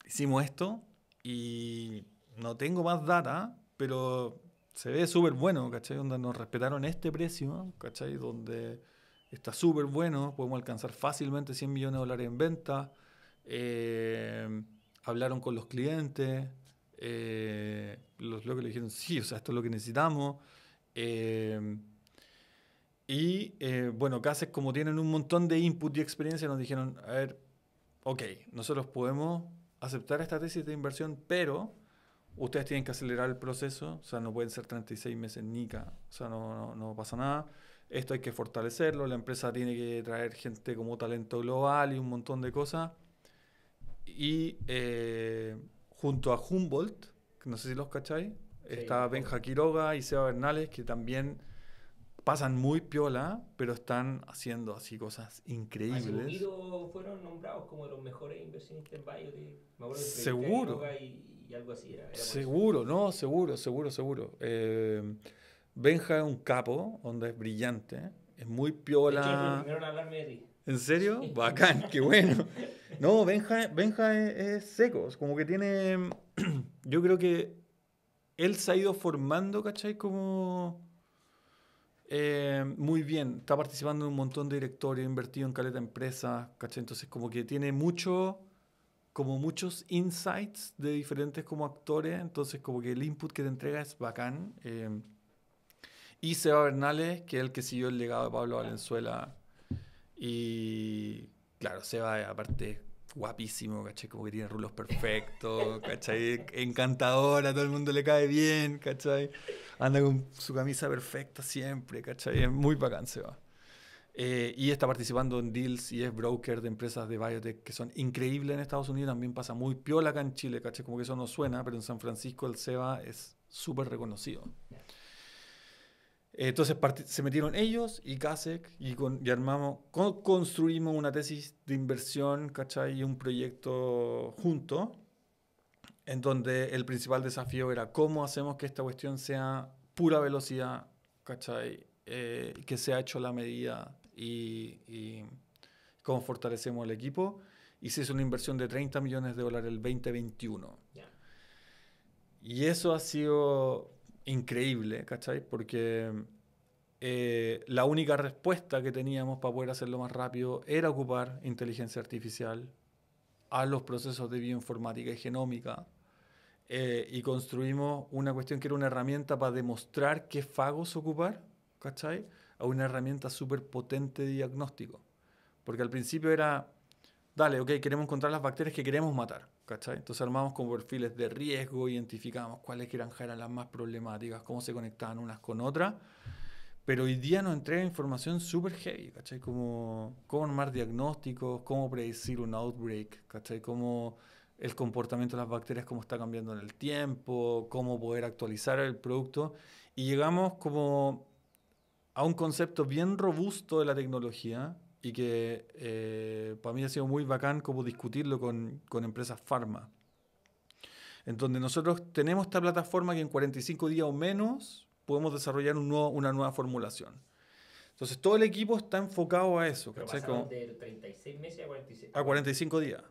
hicimos esto, y no tengo más data, pero se ve súper bueno, ¿cachai? Donde nos respetaron este precio, ¿cachai? Donde está súper bueno, podemos alcanzar fácilmente 100 millones de dólares en venta. Eh, hablaron con los clientes, eh, los locos le dijeron, sí, o sea, esto es lo que necesitamos. Eh, y bueno, CASES como tienen un montón de input y experiencia, nos dijeron, a ver, ok, nosotros podemos aceptar esta tesis de inversión, pero ustedes tienen que acelerar el proceso, o sea, no pueden ser 36 meses NICA, o sea, no, pasa nada. Esto hay que fortalecerlo, la empresa tiene que traer gente como talento global y un montón de cosas. Y eh, junto a Humboldt, no sé si los cacháis, está Benja Quiroga y Seba Bernales, que también pasan muy piola, pero están haciendo así cosas increíbles. fueron nombrados como los mejores inversionistas en seguro. seguro, no, seguro, seguro, seguro. Eh, Benja es un capo, onda es brillante, es muy piola. ¿En serio? Bacán, qué bueno. No, Benja, Benja es, seco, como que tiene... (clears throat) Yo creo que él se ha ido formando, ¿cachai? Como eh, muy bien, está participando en un montón de directorio invertido en caleta Empresa ¿cachai? Entonces como que tiene mucho, como muchos insights de diferentes como actores, entonces como que el input que te entrega es bacán. Eh, y Seba Bernales, que es el que siguió el legado de Pablo Valenzuela. Y claro, Seba aparte guapísimo, ¿cachai? Como que tiene rulos perfectos, ¿cachai? Encantadora, todo el mundo le cae bien, ¿cachai? Anda con su camisa perfecta siempre, ¿cachai? Es muy bacán, se va. Eh, y está participando en deals y es broker de empresas de biotech que son increíbles en Estados Unidos. También pasa muy piola acá en Chile, caché Como que eso no suena, pero en San Francisco el SEBA es súper reconocido. Entonces se metieron ellos y CASEC y, armamos, construimos una tesis de inversión, ¿cachai? Y un proyecto junto, en donde el principal desafío era cómo hacemos que esta cuestión sea pura velocidad, ¿cachai? Eh, que sea ha hecho la medida y, cómo fortalecemos el equipo. Y se hizo una inversión de 30 millones de dólares el 2021. Y eso ha sido increíble, ¿cachai? Porque eh, la única respuesta que teníamos para poder hacerlo más rápido era ocupar inteligencia artificial a los procesos de bioinformática y genómica. Eh, y construimos una cuestión que era una herramienta para demostrar qué fagos ocupar, ¿cachai? A una herramienta súper potente de diagnóstico. Porque al principio era, dale, ok, queremos encontrar las bacterias que queremos matar. Entonces armamos con perfiles de riesgo, identificamos cuáles eran, eran las más problemáticas, cómo se conectaban unas con otras, pero hoy día nos entrega información súper heavy, Como cómo armar diagnósticos, cómo predecir un outbreak, ¿cachai? Cómo el comportamiento de las bacterias, cómo está cambiando en el tiempo, cómo poder actualizar el producto. Y llegamos como a un concepto bien robusto de la tecnología, y que eh, para mí ha sido muy bacán como discutirlo con, con empresas farma. En donde nosotros tenemos esta plataforma que en 45 días o menos podemos desarrollar una nueva formulación. Entonces todo el equipo está enfocado a eso. de 36 meses a 45, a 45 días.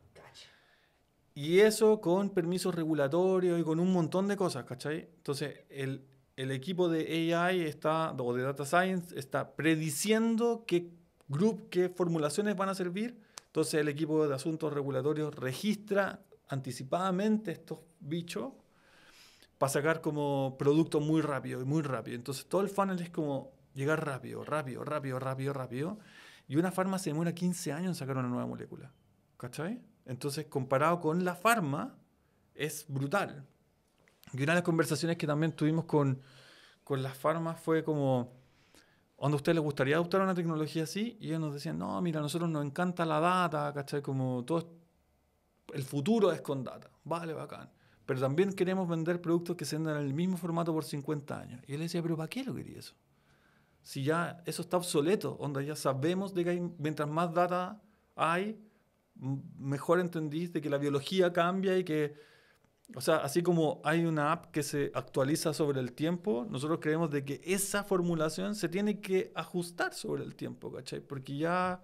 Y eso con permisos regulatorios y con un montón de cosas, ¿cachai? Entonces el, el equipo de AI está, o de Data Science está prediciendo que Grupo qué formulaciones van a servir. Entonces el equipo de asuntos regulatorios registra anticipadamente estos bichos para sacar como producto muy rápido y muy rápido. Entonces todo el funnel es como llegar rápido, rápido, rápido, rápido, rápido. Y una farma se demora 15 años en sacar una nueva molécula. ¿Cachai? Entonces comparado con la farma es brutal. Y una de las conversaciones que también tuvimos con, con las farmas fue como ¿Onda a usted le gustaría adoptar una tecnología así? Y ellos nos decían, no, mira, a nosotros nos encanta la data, ¿cachai? Como todo. El futuro es con data. Vale, bacán. Pero también queremos vender productos que se andan en el mismo formato por 50 años. Y él decía, ¿pero para qué lo quería eso? Si ya eso está obsoleto, onda, ya sabemos de que mientras más data hay, mejor entendís de que la biología cambia y que o sea, así como hay una app que se actualiza sobre el tiempo, nosotros creemos de que esa formulación se tiene que ajustar sobre el tiempo, ¿cachai? Porque ya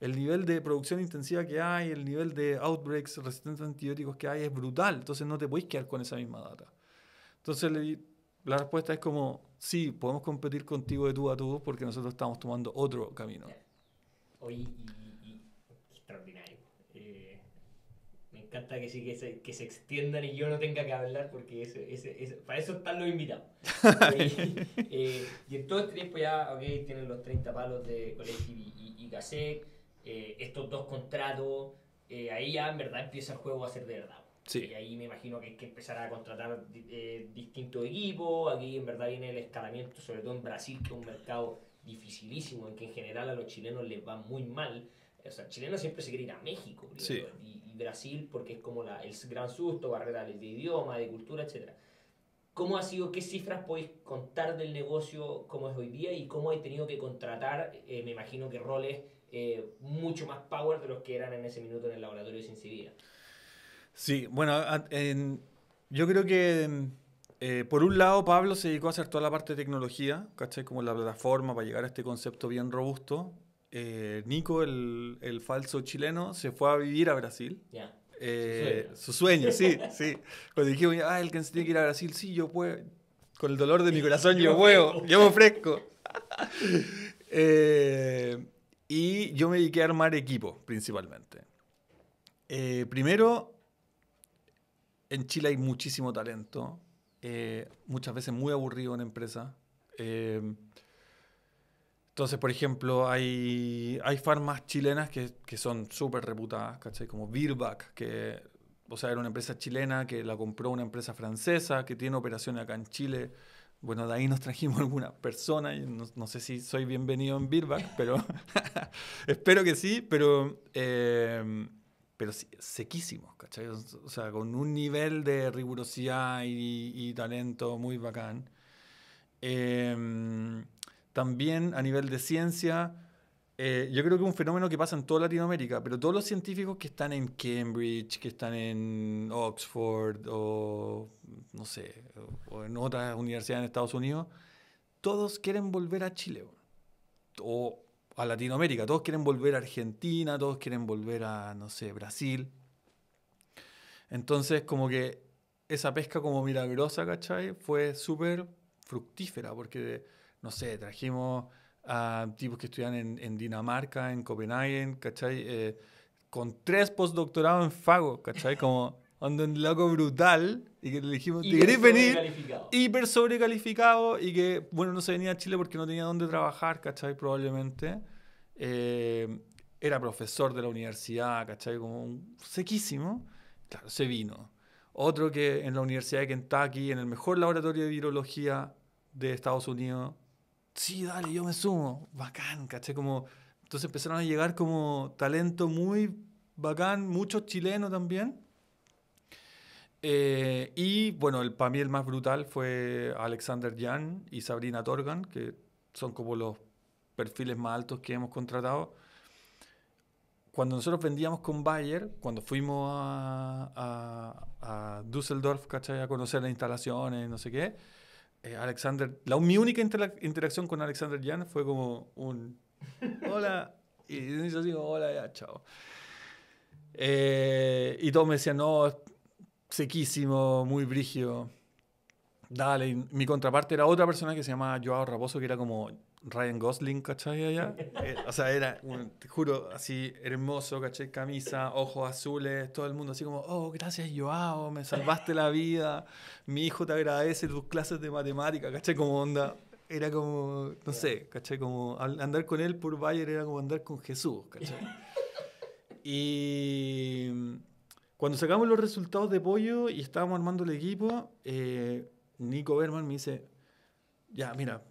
el nivel de producción intensiva que hay, el nivel de outbreaks resistentes a antibióticos que hay es brutal, entonces no te puedes quedar con esa misma data. Entonces la respuesta es como, sí, podemos competir contigo de tú a tú porque nosotros estamos tomando otro camino. Oye, encanta que, sí, que, se, que se extiendan y yo no tenga que hablar porque para eso están los invitados. (laughs) Eh, eh, y en todo este tiempo ya, ok, tienen los 30 palos de Colegio y, y, eh, estos dos contratos, ahí ya en verdad empieza el juego a ser de verdad. Y ahí me imagino que hay que empezar a contratar distintos equipos, aquí en verdad viene el escalamiento, sobre todo en Brasil, que es un mercado dificilísimo, en que en general a los chilenos les va muy mal. O sea, el chileno siempre se quiere ir a México, Brasil porque es como la, el gran susto, barrera de idioma, de cultura, etc. ¿Cómo ha sido, qué cifras podéis contar del negocio como es hoy día y cómo he tenido que contratar, eh, me imagino que roles eh, mucho más power de los que eran en ese minuto en el laboratorio sin Civilia? Sí, bueno, yo creo que... Eh, por un lado, Pablo se dedicó a hacer toda la parte de tecnología, ¿cachai? Como la plataforma para llegar a este concepto bien robusto. Eh, Nico, el, el, falso chileno, se fue a vivir a Brasil. Eh, su, sueño. sí, (laughs) sí. Cuando dije, ah, el que se tiene que ir a Brasil, sí, yo puedo. Con el dolor de mi corazón, yo puedo, yo me ofrezco. (laughs) Eh, y yo me dediqué a armar equipo, principalmente. primero, en Chile hay muchísimo talento, muchas veces muy aburrido en empresa. Entonces, por ejemplo, hay, hay farmas chilenas que, son súper reputadas, ¿cachai? Como Virbac, que o sea, era una empresa chilena que la compró una empresa francesa que tiene operaciones acá en Chile. Bueno, de ahí nos trajimos (laughs) alguna persona, y no, sé si soy bienvenido en Birbak, pero (laughs) espero que sí, pero, eh, pero sequísimos, O sea, con un nivel de rigurosidad y, y talento muy bacán. Eh, también a nivel de ciencia, eh, yo creo que es un fenómeno que pasa en toda Latinoamérica, pero todos los científicos que están en Cambridge, que están en Oxford o no sé, o en otras universidades en Estados Unidos, todos quieren volver a Chile o a Latinoamérica, todos quieren volver a Argentina, todos quieren volver a, no sé, Brasil. Entonces, como que esa pesca como milagrosa, ¿cachai? Fue súper fructífera porque no sé, trajimos a tipos que estudian en, Dinamarca, en Copenhague, ¿cachai? Eh, con tres postdoctorados en Fago, ¿cachai? Como andan un loco brutal y que le dijimos, te querés venir, hiper sobrecalificado y que, bueno, no se venía a Chile porque no tenía dónde trabajar, ¿cachai? Probablemente. Eh, era profesor de la universidad, ¿cachai? Como un sequísimo. Claro, se vino. Otro que en la Universidad de Kentucky, en el mejor laboratorio de virología de Estados Unidos, sí, dale, yo me sumo, bacán, caché, como, entonces empezaron a llegar como talento muy bacán, muchos chilenos también. Eh, y bueno, el, para mí el más brutal fue Alexander Jan y Sabrina Torgan, que son como los perfiles más altos que hemos contratado. Cuando nosotros vendíamos con Bayer, cuando fuimos a, a, Düsseldorf, caché, A conocer las instalaciones, no sé qué eh, Alexander, la, mi única interacción con Alexander Jan fue como un hola, y yo digo hola, ya, chao. Eh, y todos me decían, no, sequísimo, muy brígido. Dale, mi contraparte era otra persona que se llamaba Joao Raposo, que era como Ryan Gosling, ¿cachai? Eh, o sea, era, te juro, así hermoso, ¿cachai? Camisa, ojos azules, todo el mundo así como, oh, gracias Joao, me salvaste la vida, mi hijo te agradece tus clases de matemática, ¿cachai? Como onda. Era como, no sé, ¿cachai? Como andar con él por Bayer era como andar con Jesús, ¿cachai? (laughs) Y cuando sacamos los resultados de pollo y estábamos armando el equipo, eh, Nico Berman me dice, ya, mira,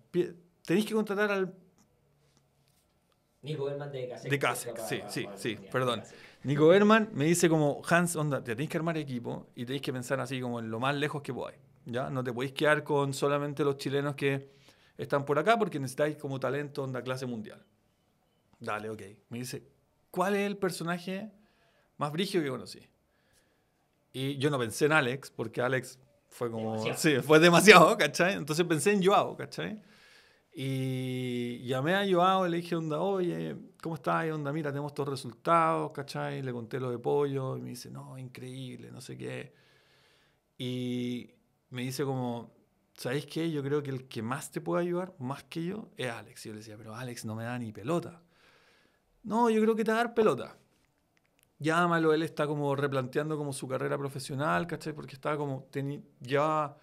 tenéis que contratar al... Nico Berman de Kasek. De Kasek, sí, sí, sí, perdón. Nico Berman me dice como, Hans, onda, te tenéis que armar equipo y tenéis que pensar así como en lo más lejos que voy ¿ya? No te podéis quedar con solamente los chilenos que están por acá porque necesitáis como talento onda clase mundial. Dale, ok. Me dice, ¿cuál es el personaje más brigio que conocí? Y yo no pensé en Alex, porque Alex fue como, sí, fue demasiado, ¿cachai? Entonces pensé en Joao, ¿cachai? Y llamé a Joao, le dije, onda, oye, ¿cómo estás? Onda, mira, tenemos todos los resultados, ¿cachai? Le conté lo de pollo y me dice, no, increíble, no sé qué. Y me dice como, ¿sabéis qué? Yo creo que el que más te puede ayudar, más que yo, es Alex. Y yo le decía, pero Alex no me da ni pelota. No, yo creo que te va a dar pelota llámalo, él está como replanteando como su carrera profesional, ¿cachai? Porque estaba como, llevaba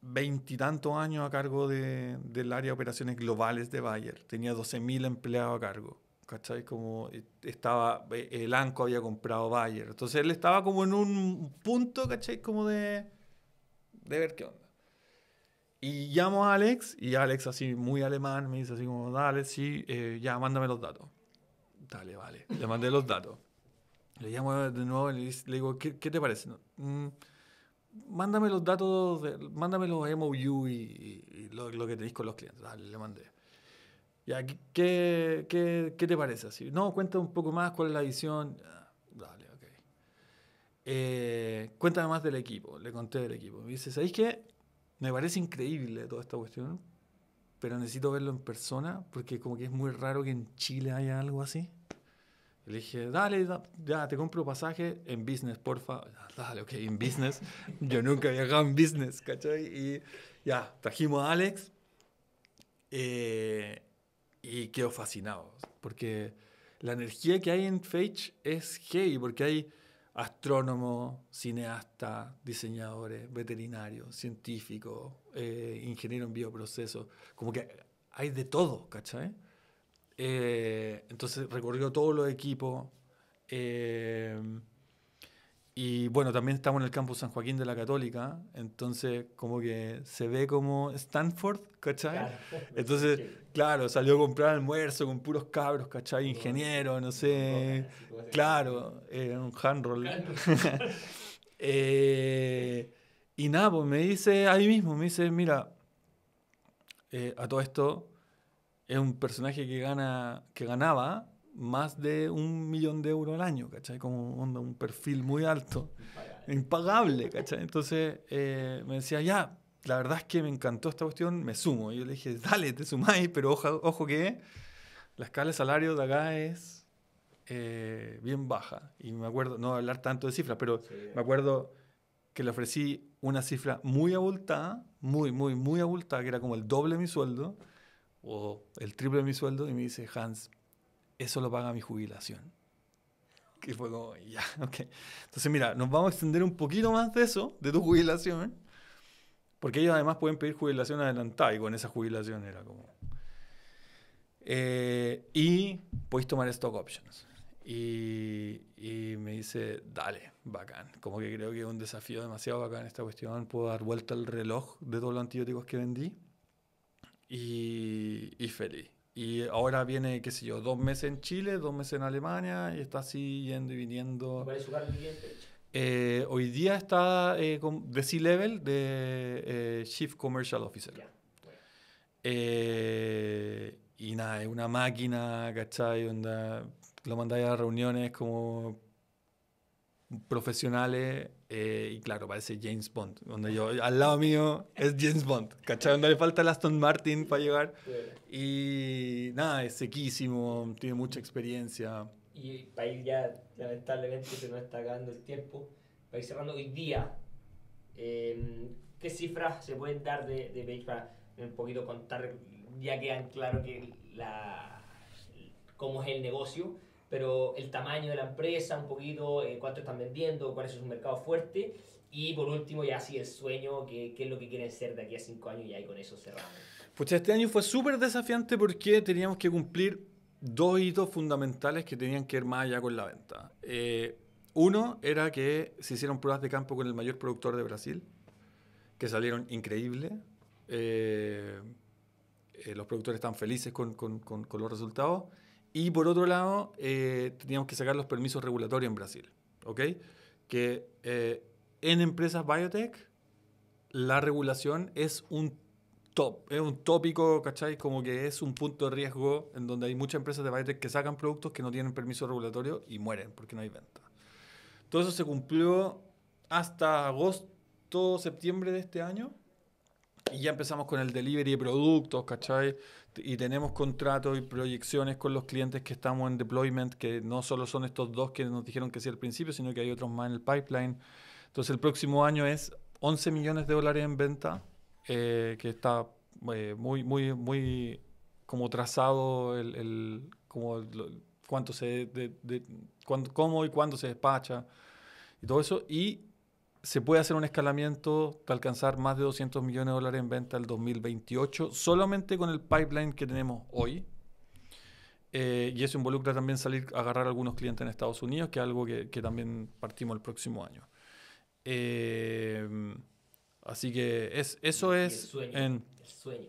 veintitantos años a cargo de, del área de operaciones globales de Bayer, tenía 12.000 empleados a cargo, ¿cachai? Como eh, estaba, eh, el ANCO había comprado Bayer, entonces él estaba como en un punto, ¿cachai? Como de, de ver qué onda. Y llamo a Alex, y Alex así muy alemán me dice así como, dale, sí, eh, ya, mándame los datos. Dale, vale, le mandé los datos. Le llamo de nuevo y le digo, ¿qué, qué te parece? Mm, mándame los datos, de, mándame los MOU y, lo, que tenéis con los clientes. Dale, le mandé. Ya, ¿qué, qué, qué te parece? no, cuenta un poco más cuál es la visión. Ah, dale, ok. Eh, cuéntame más del equipo. Le conté del equipo. Me dice, ¿sabéis qué? Me parece increíble toda esta cuestión, pero necesito verlo en persona porque como que es muy raro que en Chile haya algo así. Le dije, dale, ya te compro pasaje en business, porfa. Dale, ok, en business. (laughs) Yo nunca viajaba en business, ¿cachai? Y ya, trajimos a Alex eh, y quedo fascinado. Porque la energía que hay en Fage es heavy, porque hay astrónomos, cineastas, diseñadores, veterinarios, científicos, eh, ingeniero en bioprocesos. Como que hay de todo, ¿cachai? Eh, entonces recorrió todos los equipos. Eh, y bueno, también estamos en el campus San Joaquín de la Católica, entonces como que se ve como Stanford, ¿cachai? Entonces, claro, salió a comprar almuerzo con puros cabros, ¿cachai? Ingeniero, no sé. Claro, eh, un handroll. (laughs) y nada, pues me dice ahí mismo, me dice, mira, a todo esto, es un personaje que, gana, que ganaba más de un millón de euros al año, ¿cachai? Como onda, un perfil muy alto, impagable, ¿cachai? Entonces eh, me decía, ya, la verdad es que me encantó esta cuestión, me sumo. Y yo le dije, dale, te sumáis, pero ojo, ojo que la escala de salario de acá es eh, bien baja. Y me acuerdo, no hablar tanto de cifras, pero me acuerdo que le ofrecí una cifra muy abultada, muy, muy, muy abultada, que era como el doble de mi sueldo o el triple de mi sueldo y me dice, Hans, eso lo paga mi jubilación. Que fue como, ya, (laughs) ok. Entonces, mira, nos vamos a extender un poquito más de eso, de tu jubilación, ¿eh? porque ellos además pueden pedir jubilación adelantada y con esa jubilación era como... Eh, y podéis tomar stock options. Y, y, me dice, dale, bacán. Como que creo que es un desafío demasiado bacán esta cuestión. Puedo dar vuelta al reloj de todos los antibióticos que vendí y, y feliz. Y ahora viene, qué sé yo, dos meses en Chile, dos meses en Alemania y está así yendo y viniendo. ¿Cuál es su eh, hoy día está eh, de C-Level de eh, Chief Commercial Officer. Eh, y nada, es una máquina, ¿cachai? Onda, lo mandáis a reuniones como profesionales eh, y claro, parece James Bond. Donde yo, al lado mío es James Bond, ¿cachai? Donde le falta el Aston Martin para llegar. Y nada, es sequísimo, tiene mucha experiencia. Y para ir ya, lamentablemente se nos está acabando el tiempo, para ir cerrando hoy día, em, ¿qué cifras se pueden dar de, de Page para un poquito contar, ya quedan claro que la, cómo es el negocio? pero el tamaño de la empresa, un poquito eh, cuánto están vendiendo, cuál es su mercado fuerte. Y por último, ya así, el sueño, qué es lo que quieren ser de aquí a cinco años y ahí con eso cerramos. Pues este año fue súper desafiante porque teníamos que cumplir dos hitos fundamentales que tenían que ir más allá con la venta. Eh, uno era que se hicieron pruebas de campo con el mayor productor de Brasil, que salieron increíbles. Eh, eh, los productores están felices con, con, con, con los resultados. Y por otro lado, eh, teníamos que sacar los permisos regulatorios en Brasil, ¿ok? Que eh, en empresas biotech la regulación es un top, es un tópico, ¿cachai? Como que es un punto de riesgo en donde hay muchas empresas de biotech que sacan productos que no tienen permiso regulatorio y mueren porque no hay venta. Todo eso se cumplió hasta agosto, septiembre de este año. Y ya empezamos con el delivery de productos, ¿cachai? y tenemos contratos y proyecciones con los clientes que estamos en deployment, que no solo son estos dos que nos dijeron que sí al principio, sino que hay otros más en el pipeline. Entonces el próximo año es 11 millones de dólares en venta, eh, que está eh, muy, muy, muy como trazado el, el como cuánto se, de, de, cómo y cuándo se despacha y todo eso. Y se puede hacer un escalamiento de alcanzar más de 200 millones de dólares en venta el 2028 solamente con el pipeline que tenemos hoy. Eh, y eso involucra también salir a agarrar algunos clientes en Estados Unidos, que es algo que, también partimos el próximo año. Eh, así que es, eso es... El sueño,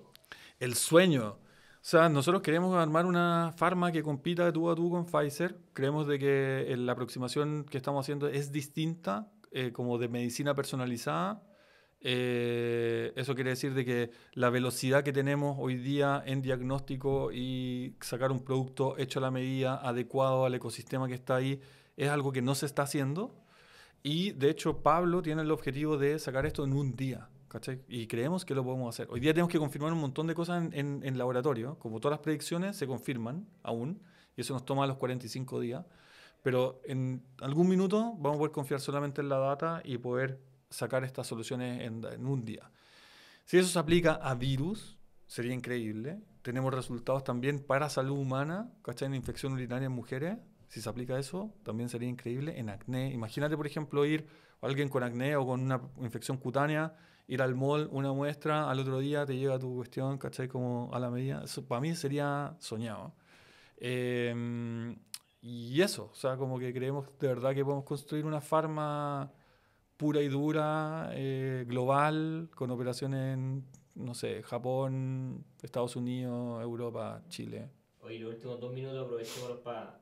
el sueño. O sea, nosotros queremos armar una farma que compita de tú a tú con Pfizer. Creemos de que la aproximación que estamos haciendo es distinta eh, como de medicina personalizada, eh, eso quiere decir de que la velocidad que tenemos hoy día en diagnóstico y sacar un producto hecho a la medida, adecuado al ecosistema que está ahí, es algo que no se está haciendo. Y de hecho Pablo tiene el objetivo de sacar esto en un día. Y creemos que lo podemos hacer. Hoy día tenemos que confirmar un montón de cosas en laboratorio. Como todas las predicciones se confirman aún, y eso nos toma los 45 días. Pero en algún minuto vamos a poder confiar solamente en la data y poder sacar estas soluciones en, un día. Si eso se aplica a virus, sería increíble. Tenemos resultados también para salud humana, ¿cachai? En infección urinaria en mujeres. Si se aplica eso, también sería increíble. En acné, imagínate, por ejemplo, ir alguien con acné o con una infección cutánea, ir al mall, una muestra, al otro día te llega tu cuestión, ¿cachai? Como a la medida. Eso para mí sería soñado. Eh, y eso, o sea, como que creemos de verdad que podemos construir una farma pura y dura, eh, global, con operaciones en, no sé, Japón, Estados Unidos, Europa, Chile. Oye, los últimos dos minutos aprovechemos para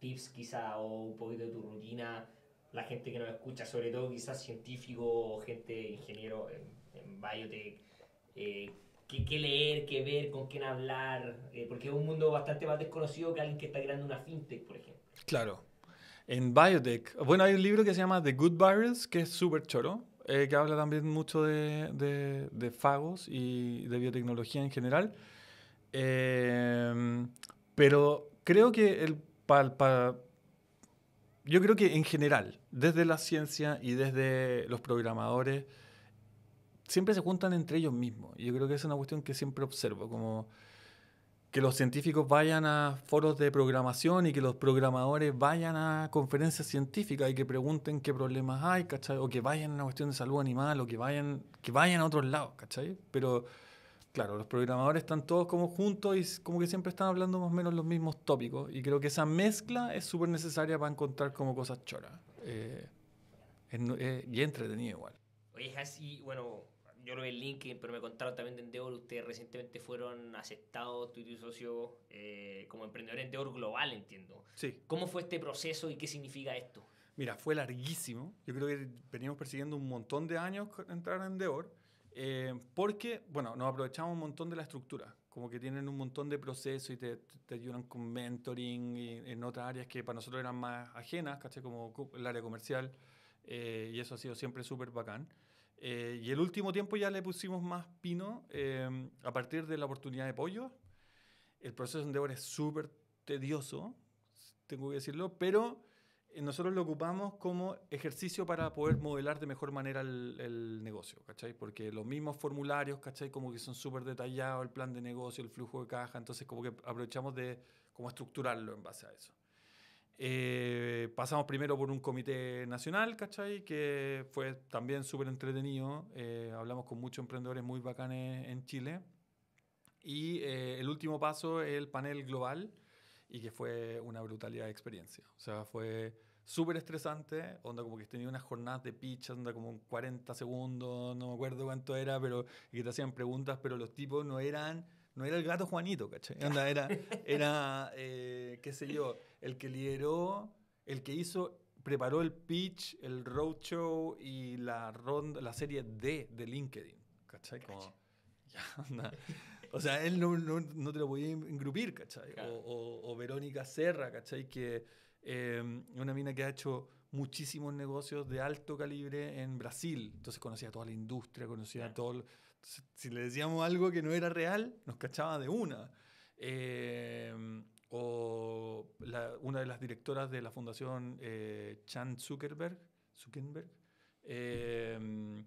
tips quizá o un poquito de tu rutina, la gente que nos escucha, sobre todo quizás científicos gente ingeniero en, en biotech. Eh, qué, leer, qué ver, con quién hablar, eh, porque es un mundo bastante más desconocido que alguien que está creando una fintech, por ejemplo. Claro. En biotech, bueno, hay un libro que se llama The Good Virus, que es súper choro, eh, que habla también mucho de, de, fagos y de biotecnología en general. Em, pero creo que el, yo creo que en general, desde la ciencia y desde los programadores, siempre se juntan entre ellos mismos. Y yo creo que es una cuestión que siempre observo, como que los científicos vayan a foros de programación y que los programadores vayan a conferencias científicas y que pregunten qué problemas hay, ¿cachai? O que vayan a una cuestión de salud animal o que vayan, que vayan a otros lados, ¿cachai? Pero, claro, los programadores están todos como juntos y como que siempre están hablando más o menos los mismos tópicos. Y creo que esa mezcla es súper necesaria para encontrar como cosas choras. Eh, eh, y entretenido igual. Oye, así, bueno, yo lo vi en LinkedIn, pero me contaron también de Endeavor, ustedes recientemente fueron aceptados, tú y tu socio, eh, como emprendedor en Endeavor Global, entiendo. Sí. ¿Cómo fue este proceso y qué significa esto? Mira, fue larguísimo. Yo creo que veníamos persiguiendo un montón de años entrar en Endeavor, eh, porque, bueno, nos aprovechamos un montón de la estructura. Como que tienen un montón de procesos y te, ayudan con mentoring en otras áreas que para nosotros eran más ajenas, ¿caché? Como el área comercial. Eh, y eso ha sido siempre súper bacán. Eh, y el último tiempo ya le pusimos más pino em, a partir de la oportunidad de pollo. El proceso de endeavor es súper tedioso, tengo que decirlo, pero eh, nosotros lo ocupamos como ejercicio para poder modelar de mejor manera el, el negocio, ¿cachai? Porque los mismos formularios, ¿cachai? Como que son súper detallados, el plan de negocio, el flujo de caja, entonces como que aprovechamos de como estructurarlo en base a eso. Eh, pasamos primero por un comité nacional, ¿cachai? Que fue también súper entretenido. Eh, hablamos con muchos emprendedores muy bacanes en Chile. Y eh, el último paso es el panel global, y que fue una brutalidad de experiencia. O sea, fue súper estresante, onda como que tenía unas jornadas de pitch, onda como 40 segundos, no me acuerdo cuánto era, pero y que te hacían preguntas, pero los tipos no eran no era el gato Juanito, ¿cachai? era, era eh, qué sé yo, el que lideró, el que hizo, preparó el pitch, el roadshow y la, ronda, la serie D de LinkedIn, ¿cachai? O sea, él no, te lo podía engrupir, ¿cachai? O, Verónica Serra, ¿cachai? Que eh, una mina que ha hecho muchísimos negocios de alto calibre en Brasil. Entonces conocía toda la industria, conocía todo. si le decíamos algo que no era real, nos cachaba de una. Eh, o una de las directoras de la fundación eh, Chan Zuckerberg, Zuckerberg eh,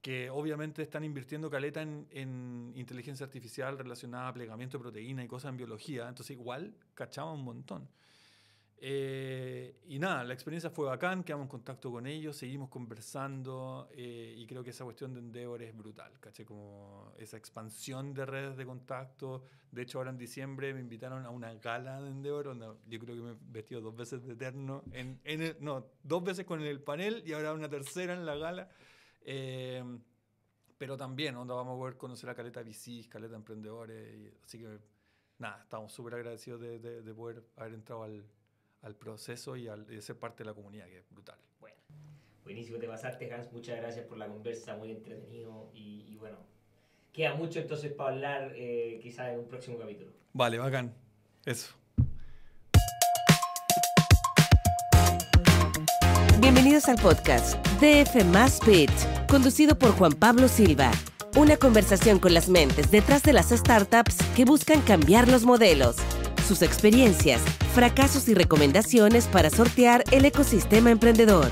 que obviamente están invirtiendo caleta en, en, inteligencia artificial relacionada a plegamiento de proteína y cosas en biología, entonces igual cachaba un montón. Eh, y nada, la experiencia fue bacán, quedamos en contacto con ellos, seguimos conversando eh, y creo que esa cuestión de Endeavor es brutal, caché como esa expansión de redes de contacto. De hecho, ahora en diciembre me invitaron a una gala de Endeavor, yo creo que me he vestido dos veces de eterno, en, no, dos veces con el panel y ahora una tercera en la gala. Eh, pero también, onda, vamos a poder conocer a Caleta VCs, Caleta Emprendedores, y, así que nada, estamos súper agradecidos de, de, de poder haber entrado al al proceso y, a ser parte de la comunidad, que es brutal. Bueno, buenísimo, te pasarte, Hans. Muchas gracias por la conversa, muy entretenido y, bueno, queda mucho entonces para hablar eh, quizás en un próximo capítulo. Vale, bacán. Eso. Bienvenidos al podcast DF Más pitch conducido por Juan Pablo Silva. Una conversación con las mentes detrás de las startups que buscan cambiar los modelos sus experiencias, fracasos y recomendaciones para sortear el ecosistema emprendedor.